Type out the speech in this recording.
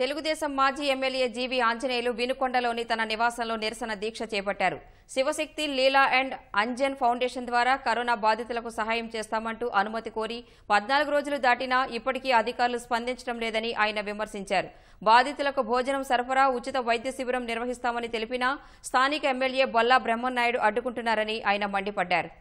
తెలుగుదేశం మాజీ ఎమ్మెల్యే జీవి ఆంజనేయులు వినుకొండలోని తన నివాసంలో నిరసన దీక్ష చేపట్టారు శివశక్తి లీలా అండ్ అంజన్ ఫౌండేషన్ ద్వారా కరోనా బాధితులకు సహాయం చేస్తామంటూ అనుమతి కోరి పద్నాలుగు రోజులు దాటినా ఇప్పటికీ అధికారులు స్పందించడం లేదని ఆయన విమర్శించారు బాధితులకు భోజనం సరఫరా ఉచిత వైద్య శిబిరం నిర్వహిస్తామని తెలిపినా స్థానిక ఎమ్మెల్యే బొల్లా బ్రహ్మన్నాయుడు అడ్డుకుంటున్నారని ఆయన మండిపడ్డారు